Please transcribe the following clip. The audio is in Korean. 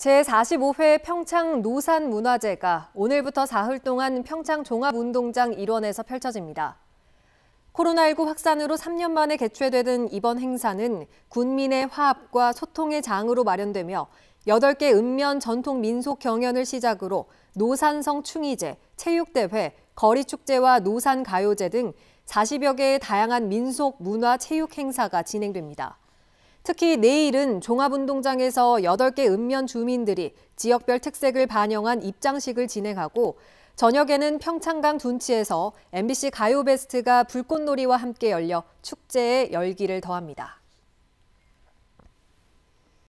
제45회 평창 노산문화제가 오늘부터 사흘 동안 평창 종합운동장 일원에서 펼쳐집니다. 코로나19 확산으로 3년 만에 개최되는 이번 행사는 군민의 화합과 소통의 장으로 마련되며 8개 읍면 전통 민속 경연을 시작으로 노산성 충의제, 체육대회, 거리축제와 노산가요제 등 40여 개의 다양한 민속 문화 체육 행사가 진행됩니다. 특히 내일은 종합운동장에서 8개 읍면 주민들이 지역별 특색을 반영한 입장식을 진행하고 저녁에는 평창강 둔치에서 MBC 가요베스트가 불꽃놀이와 함께 열려 축제의 열기를 더합니다.